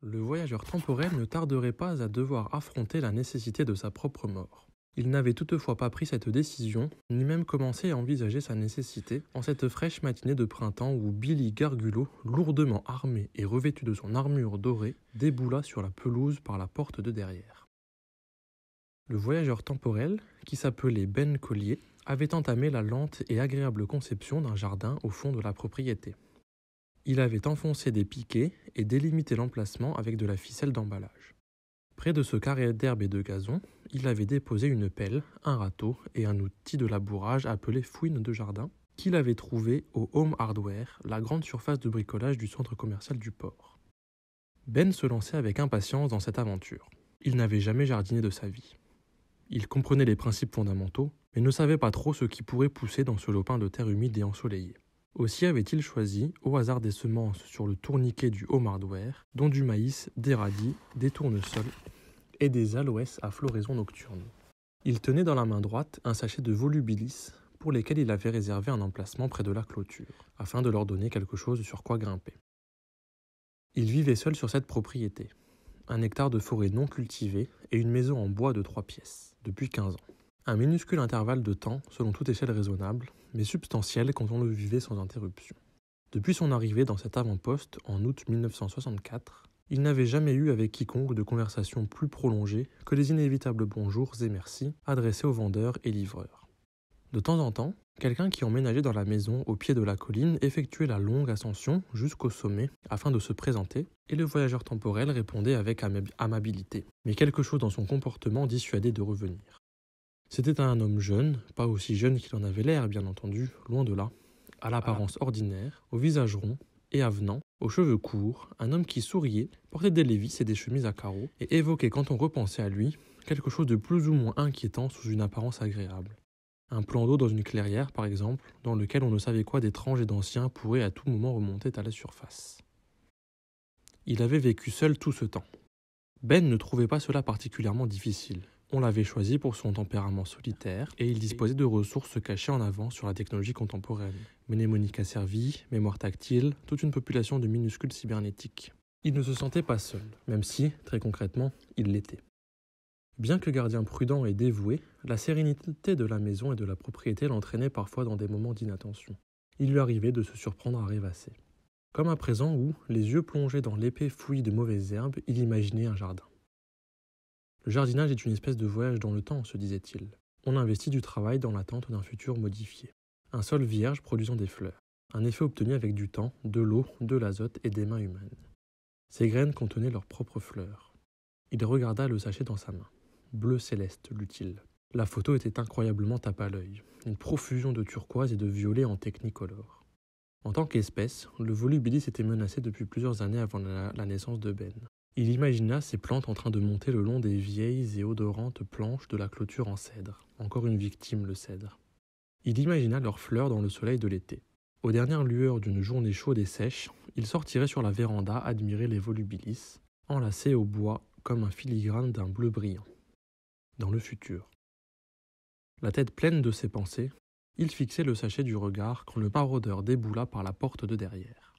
Le voyageur temporel ne tarderait pas à devoir affronter la nécessité de sa propre mort. Il n'avait toutefois pas pris cette décision, ni même commencé à envisager sa nécessité, en cette fraîche matinée de printemps où Billy Gargulo, lourdement armé et revêtu de son armure dorée, déboula sur la pelouse par la porte de derrière. Le voyageur temporel, qui s'appelait Ben Collier, avait entamé la lente et agréable conception d'un jardin au fond de la propriété. Il avait enfoncé des piquets et délimité l'emplacement avec de la ficelle d'emballage. Près de ce carré d'herbe et de gazon, il avait déposé une pelle, un râteau et un outil de labourage appelé fouine de jardin, qu'il avait trouvé au Home Hardware, la grande surface de bricolage du centre commercial du port. Ben se lançait avec impatience dans cette aventure. Il n'avait jamais jardiné de sa vie. Il comprenait les principes fondamentaux, mais ne savait pas trop ce qui pourrait pousser dans ce lopin de terre humide et ensoleillée. Aussi avait-il choisi, au hasard des semences sur le tourniquet du haut hardware, dont du maïs, des radis, des tournesols et des aloès à floraison nocturne. Il tenait dans la main droite un sachet de volubilis pour lesquels il avait réservé un emplacement près de la clôture, afin de leur donner quelque chose sur quoi grimper. Il vivait seul sur cette propriété, un hectare de forêt non cultivée et une maison en bois de trois pièces, depuis 15 ans. Un minuscule intervalle de temps, selon toute échelle raisonnable, mais substantiel quand on le vivait sans interruption. Depuis son arrivée dans cet avant-poste en août 1964, il n'avait jamais eu avec quiconque de conversation plus prolongée que les inévitables bonjours et merci adressés aux vendeurs et livreurs. De temps en temps, quelqu'un qui emménageait dans la maison au pied de la colline effectuait la longue ascension jusqu'au sommet afin de se présenter, et le voyageur temporel répondait avec amabilité. Mais quelque chose dans son comportement dissuadait de revenir. C'était un homme jeune, pas aussi jeune qu'il en avait l'air, bien entendu, loin de là, à l'apparence ah. ordinaire, au visage rond et avenant, aux cheveux courts, un homme qui souriait, portait des lévis et des chemises à carreaux, et évoquait quand on repensait à lui quelque chose de plus ou moins inquiétant sous une apparence agréable. Un plan d'eau dans une clairière, par exemple, dans lequel on ne savait quoi d'étrange et d'ancien pourrait à tout moment remonter à la surface. Il avait vécu seul tout ce temps. Ben ne trouvait pas cela particulièrement difficile. On l'avait choisi pour son tempérament solitaire et il disposait de ressources cachées en avant sur la technologie contemporaine. Mnémonique asservie, mémoire tactile, toute une population de minuscules cybernétiques. Il ne se sentait pas seul, même si, très concrètement, il l'était. Bien que gardien prudent et dévoué, la sérénité de la maison et de la propriété l'entraînait parfois dans des moments d'inattention. Il lui arrivait de se surprendre à rêvasser. Comme à présent où, les yeux plongés dans l'épais fouillis de mauvaises herbes, il imaginait un jardin. Le jardinage est une espèce de voyage dans le temps, se disait-il. On investit du travail dans l'attente d'un futur modifié. Un sol vierge produisant des fleurs. Un effet obtenu avec du temps, de l'eau, de l'azote et des mains humaines. Ces graines contenaient leurs propres fleurs. Il regarda le sachet dans sa main. Bleu céleste, l'utile. il La photo était incroyablement tape à l'œil, une profusion de turquoise et de violet en technicolore. En tant qu'espèce, le volubilis était menacé depuis plusieurs années avant la naissance de Ben. Il imagina ces plantes en train de monter le long des vieilles et odorantes planches de la clôture en cèdre. Encore une victime, le cèdre. Il imagina leurs fleurs dans le soleil de l'été. Aux dernières lueurs d'une journée chaude et sèche, il sortirait sur la véranda admirer les volubilis, enlacés au bois comme un filigrane d'un bleu brillant. Dans le futur. La tête pleine de ses pensées, il fixait le sachet du regard quand le parodeur déboula par la porte de derrière.